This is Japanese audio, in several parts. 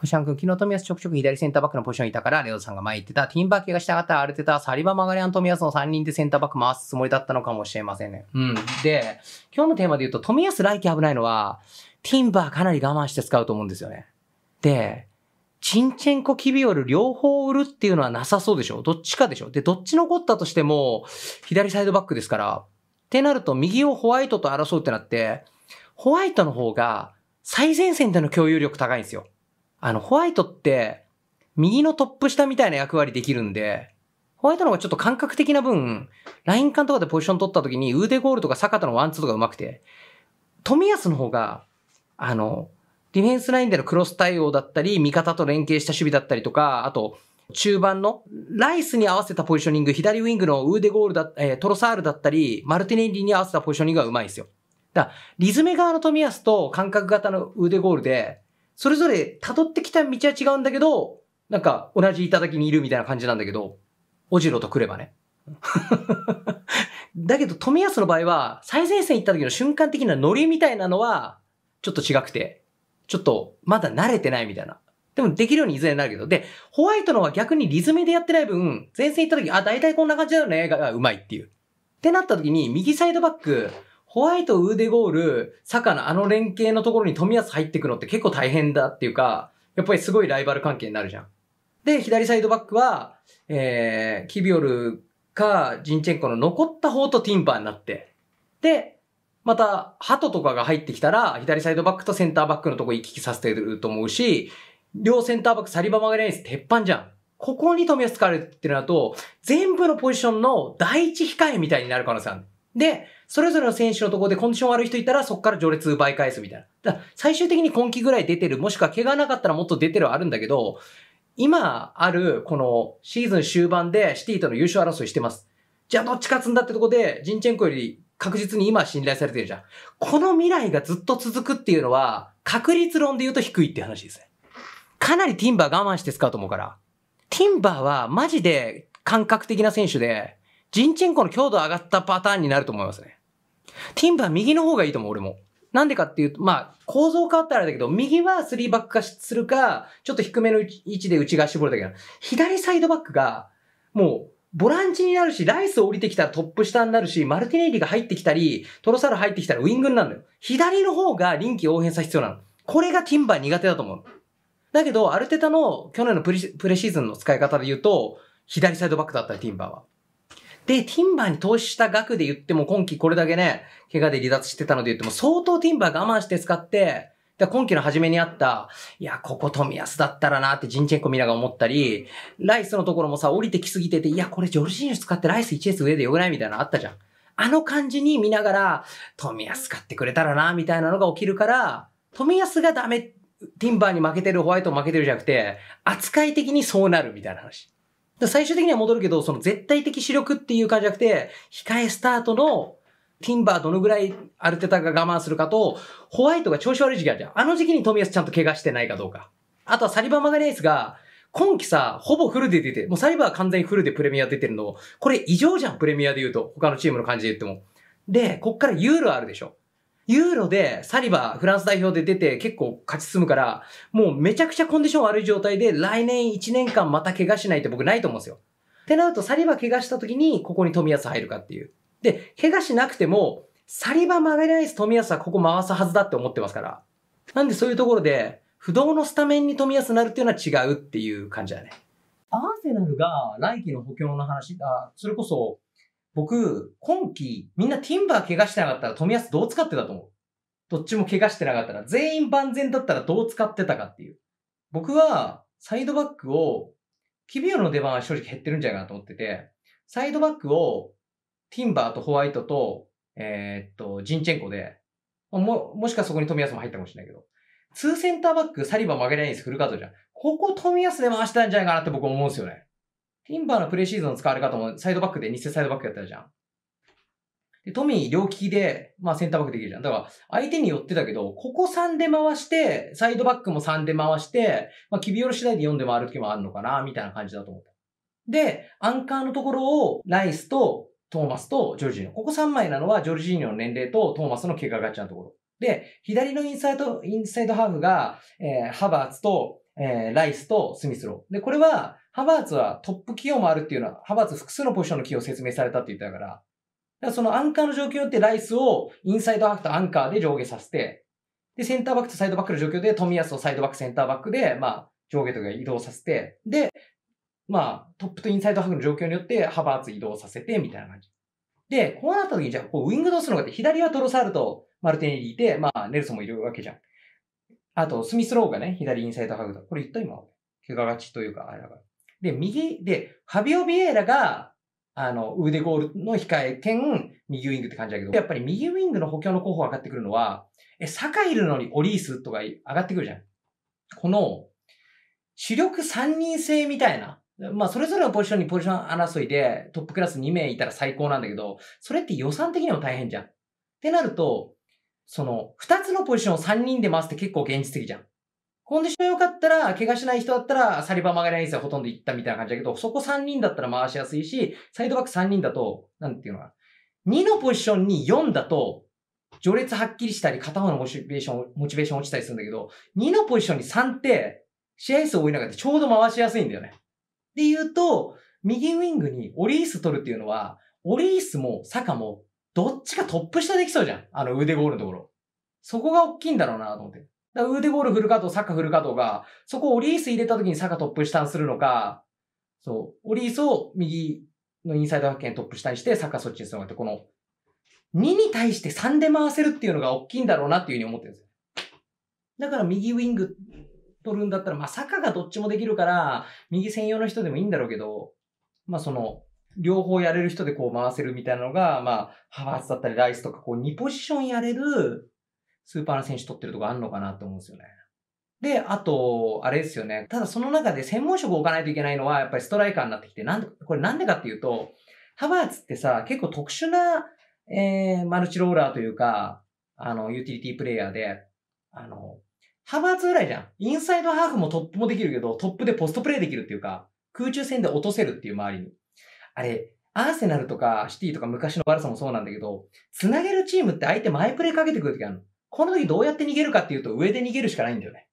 コシャン君、昨日富安ちょくちょく左センターバックのポジションいたから、レオさんが前言ってた、ティンバー系が従った荒れてた、サリバ、マガリアン、富安の3人でセンターバック回すつもりだったのかもしれませんね。うん。で、今日のテーマで言うと、富安来季危ないのは、ティンバーかなり我慢して使うと思うんですよね。で、チンチェンコ、キビオル両方売るっていうのはなさそうでしょどっちかでしょで、どっち残ったとしても、左サイドバックですから、ってなると右をホワイトと争うってなって、ホワイトの方が最前線での共有力高いんですよ。あの、ホワイトって、右のトップ下みたいな役割できるんで、ホワイトの方がちょっと感覚的な分、ライン間とかでポジション取った時に、ウーデゴールとか坂田のワンツーとか上手くて、冨安の方が、あの、ディフェンスラインでのクロス対応だったり、味方と連携した守備だったりとか、あと、中盤のライスに合わせたポジショニング、左ウィングのウーデゴールだ、えー、トロサールだったり、マルティネリに合わせたポジショニングが上手いんですよ。だから、リズム側の冨安と感覚型のウーデゴールで、それぞれ辿ってきた道は違うんだけど、なんか同じ頂にいるみたいな感じなんだけど、オジロと来ればね。だけど、富安の場合は、最前線行った時の瞬間的なノリみたいなのは、ちょっと違くて、ちょっと、まだ慣れてないみたいな。でも、できるようにいずれになるけど。で、ホワイトのは逆にリズムでやってない分、前線行った時、あ、大体こんな感じだよね、が、うまいっていう。ってなった時に、右サイドバック、ホワイト、ウーデゴール、サカのあの連携のところに富安入ってくのって結構大変だっていうか、やっぱりすごいライバル関係になるじゃん。で、左サイドバックは、えー、キビオルか、ジンチェンコの残った方とティンパーになって。で、また、ハトとかが入ってきたら、左サイドバックとセンターバックのとこ行き来させてると思うし、両センターバック、サリバマガレンス、鉄板じゃん。ここに富安使われてると、全部のポジションの第一控えみたいになる可能性ある。で、それぞれの選手のところでコンディション悪い人いたら、そこから序列奪い返すみたいな。だ最終的に今季ぐらい出てる、もしくは怪我なかったらもっと出てるはあるんだけど、今ある、このシーズン終盤でシティとの優勝争いしてます。じゃあどっち勝つんだってとこで、ジンチェンコより確実に今信頼されてるじゃん。この未来がずっと続くっていうのは、確率論で言うと低いって話ですね。かなりティンバー我慢して使うと思うから。ティンバーはマジで感覚的な選手で、ジンチェンコの強度上がったパターンになると思いますね。ティンバー右の方がいいと思う、俺も。なんでかっていうと、まあ、構造変わったらだけど、右は3バック化するか、ちょっと低めの位置で内側絞るだけな左サイドバックが、もう、ボランチになるし、ライス降りてきたらトップ下になるし、マルティネリが入ってきたり、トロサル入ってきたらウィングになるのよ。左の方が臨機応変さ必要なの。これがティンバー苦手だと思う。だけど、アルテタの去年のプレシーズンの使い方で言うと、左サイドバックだったらティンバーは。で、ティンバーに投資した額で言っても、今期これだけね、怪我で離脱してたので言っても、相当ティンバー我慢して使って、で今期の初めにあった、いや、ここ富安だったらなってジンチェンコ見なが思ったり、ライスのところもさ、降りてきすぎてて、いや、これジョルジーニュ使ってライス 1S 上でよくないみたいなのあったじゃん。あの感じに見ながら、富安買ってくれたらな、みたいなのが起きるから、富安がダメ、ティンバーに負けてるホワイト負けてるじゃなくて、扱い的にそうなるみたいな話。最終的には戻るけど、その絶対的視力っていう感じじゃなくて、控えスタートのティンバーどのぐらいアルテタが我慢するかと、ホワイトが調子悪い時期あるじゃん。あの時期に富安ちゃんと怪我してないかどうか。あとはサリバーマガレイスが、今季さ、ほぼフルで出て、もうサリバー完全にフルでプレミア出てるの、これ異常じゃん、プレミアで言うと。他のチームの感じで言っても。で、こっからユーロあるでしょ。ユーロでサリバ、フランス代表で出て結構勝ち進むから、もうめちゃくちゃコンディション悪い状態で来年1年間また怪我しないって僕ないと思うんですよ。ってなるとサリバ怪我した時にここに冨安入るかっていう。で、怪我しなくても、サリバマガリアイス冨安はここ回すはずだって思ってますから。なんでそういうところで、不動のスタメンに冨安なるっていうのは違うっていう感じだね。アーセナルが来季の補強の話、あそれこそ僕、今季、みんなティンバー怪我してなかったら富安どう使ってたと思うどっちも怪我してなかったら、全員万全だったらどう使ってたかっていう。僕は、サイドバックを、キビオの出番は正直減ってるんじゃないかなと思ってて、サイドバックを、ティンバーとホワイトと、えー、っと、ジンチェンコで、も、もしかそこに富安も入ったかもしれないけど、2センターバック、サリバー曲げないんです、フルカードじゃん。ここ富安で回したんじゃないかなって僕思うんですよね。ティンバーのプレシーズンの使われ方もサイドバックで、偽サイドバックやったじゃん。で、トミー両利きで、まあセンターバックできるじゃん。だから、相手に寄ってたけど、ここ3で回して、サイドバックも3で回して、まあ、キビオろし第で4で回る時もあるのかな、みたいな感じだと思った。で、アンカーのところを、ライスと、トーマスとジョルジーニョ。ここ3枚なのは、ジョルジーニョの年齢と、トーマスの結果がちゃのところ。で、左のインサイド、インサイドハーフが、えー、ハバーツと、えー、ライスとスミスロー。で、これは、ハバーツはトップ企業もあるっていうのは、ハバーツ複数のポジションの企業を説明されたって言ったから、だからそのアンカーの状況によってライスをインサイドハーフとアンカーで上下させて、で、センターバックとサイドバックの状況で、富安をサイドバック、センターバックで、まあ、上下とか移動させて、で、まあ、トップとインサイドハーフの状況によって、ハバーツ移動させて、みたいな感じ。で、こうなった時に、じゃあ、こう、ウィングどうするのかって、左はトロサールとマルテネリいて、まあ、ネルソンもいるわけじゃん。あと、スミスローがね、左インサイドハーフだ。これ言った今。怪我勝ちというか、あれだから。で、右、で、カビオ・ビエーラが、あの、腕ゴールの控え兼、右ウィングって感じだけど、やっぱり右ウィングの補強の候補上がってくるのは、え、坂いるのにオリースとか上がってくるじゃん。この、主力3人制みたいな。まあ、それぞれのポジションにポジション争いで、トップクラス2名いたら最高なんだけど、それって予算的にも大変じゃん。ってなると、その、2つのポジションを3人で回すって結構現実的じゃん。コンディション良かったら、怪我しない人だったら、サリバ・マガリアイスはほとんど行ったみたいな感じだけど、そこ3人だったら回しやすいし、サイドバック3人だと、なんていうのかな。2のポジションに4だと、序列はっきりしたり、片方のモチベーション、モチベーション落ちたりするんだけど、2のポジションに3って、試合数多い中でちょうど回しやすいんだよね。で言うと、右ウィングにオリース取るっていうのは、オリースもサカも、どっちかトップ下できそうじゃん。あの腕ゴールのところ。そこが大きいんだろうなと思って。だウーデゴールフルかと、サッカーフルかートそこをオリース入れた時にサッカートップ下にするのか、そう、オリースを右のインサイド発見トップ下にして、サッカーそっちにするのかって、この、2に対して3で回せるっていうのが大きいんだろうなっていうふうに思ってるんですよ。だから右ウィング取るんだったら、まあ、サッカーがどっちもできるから、右専用の人でもいいんだろうけど、まあ、その、両方やれる人でこう回せるみたいなのが、まあ、ハバーツだったりライスとか、こう2ポジションやれるスーパーな選手取ってるとこあるのかなと思うんですよね。で、あと、あれですよね。ただその中で専門職を置かないといけないのは、やっぱりストライカーになってきて、なんで、これなんでかっていうと、ハバーツってさ、結構特殊な、えー、マルチローラーというか、あの、ユーティリティプレイヤーで、あの、ハバーツぐらいじゃん。インサイドハーフもトップもできるけど、トップでポストプレイできるっていうか、空中戦で落とせるっていう周りに。あれ、アーセナルとかシティとか昔のバルサもそうなんだけど、繋げるチームって相手前プレイかけてくるときあるの。この時どうやって逃げるかっていうと上で逃げるしかないんだよね。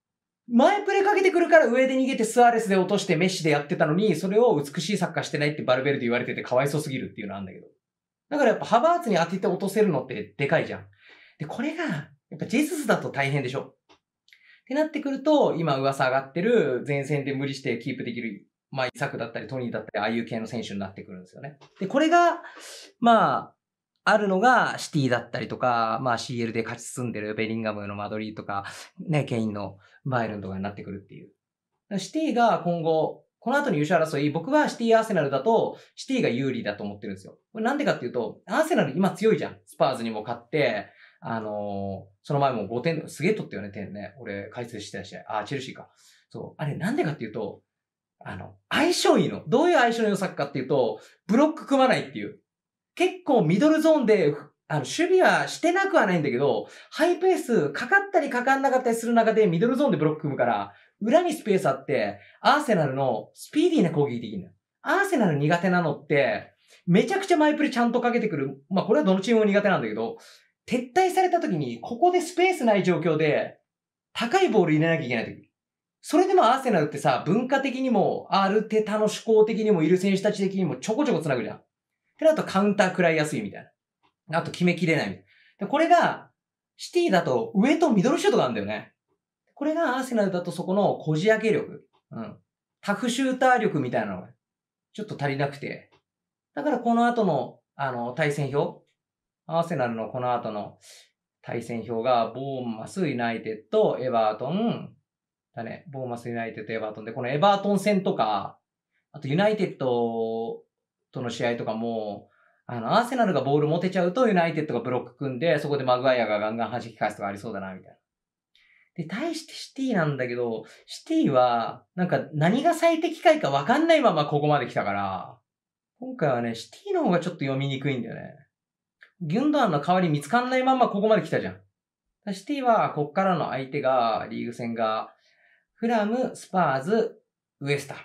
前プレかけてくるから上で逃げてスアレスで落としてメッシでやってたのに、それを美しいサッカーしてないってバルベルで言われててかわいそうすぎるっていうのなんだけど。だからやっぱハバーツに当てて落とせるのってでかいじゃん。で、これが、やっぱジェススだと大変でしょ。ってなってくると、今噂上がってる前線で無理してキープできる、まあ、イサクだったりトニーだったり、ああいう系の選手になってくるんですよね。で、これが、まあ、あるのがシティだったりとか、まあ CL で勝ち進んでるベリンガムのマドリーとか、ね、ケインのバイルンとかになってくるっていう。シティが今後、この後に優勝争い、僕はシティ・アーセナルだと、シティが有利だと思ってるんですよ。これなんでかっていうと、アーセナル今強いじゃん。スパーズにも勝って、あのー、その前も5点、すげえ取ったよね、点ね。俺、解説してた試合。あ、チェルシーか。そう。あれ、なんでかっていうと、あの、相性いいの。どういう相性の良さかっていうと、ブロック組まないっていう。結構ミドルゾーンで、あの、守備はしてなくはないんだけど、ハイペース、かかったりかかんなかったりする中で、ミドルゾーンでブロック組むから、裏にスペースあって、アーセナルのスピーディーな攻撃できるんだアーセナル苦手なのって、めちゃくちゃマイプレちゃんとかけてくる。まあ、これはどのチームも苦手なんだけど、撤退された時に、ここでスペースない状況で、高いボール入れなきゃいけない時。それでもアーセナルってさ、文化的にも、アルテタの思考的にもいる選手たち的にもちょこちょこ繋ぐじゃん。で、あとカウンター食らいやすいみたいな。あと決めきれないで、これが、シティだと上とミドルシュートがあるんだよね。これがアーセナルだとそこのこじ開け力。うん。タフシューター力みたいなのが、ちょっと足りなくて。だからこの後の、あの、対戦表。アーセナルのこの後の対戦表が、ボーマス、ユナイテッド、エバートン、だね、ボーマス、ユナイテッド、エバートンで、このエバートン戦とか、あとユナイテッドとの試合とかも、あの、アーセナルがボール持てちゃうと、ユナイテッドがブロック組んで、そこでマグワイアがガンガン弾き返すとかありそうだな、みたいな。で、対してシティなんだけど、シティは、なんか何が最適解かわかんないままここまで来たから、今回はね、シティの方がちょっと読みにくいんだよね。ギュンドアンの代わり見つかんないままここまで来たじゃん。シティは、こっからの相手が、リーグ戦が、フラム、スパーズ、ウエスタム。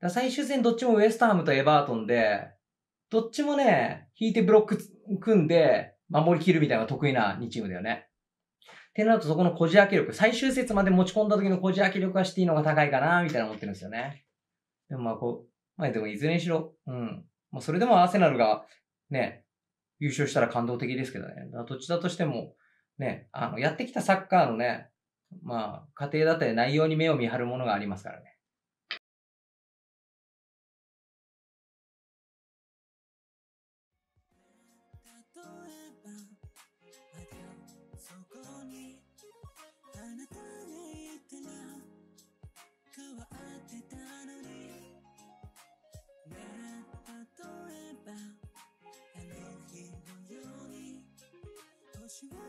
だ最終戦どっちもウエストハムとエバートンで、どっちもね、引いてブロック組んで、守り切るみたいなのが得意な2チームだよね。ってなるとそこのこじ開け力、最終節まで持ち込んだ時のこじ開け力はシティの方が高いかな、みたいな思ってるんですよね。でもまあこう、まあでもいずれにしろ、うん。まあそれでもアーセナルが、ね、優勝したら感動的ですけどね。どっちだとしても、ね、あの、やってきたサッカーのね、まあ、家庭だったり内容に目を見張るものがありますからね。what you want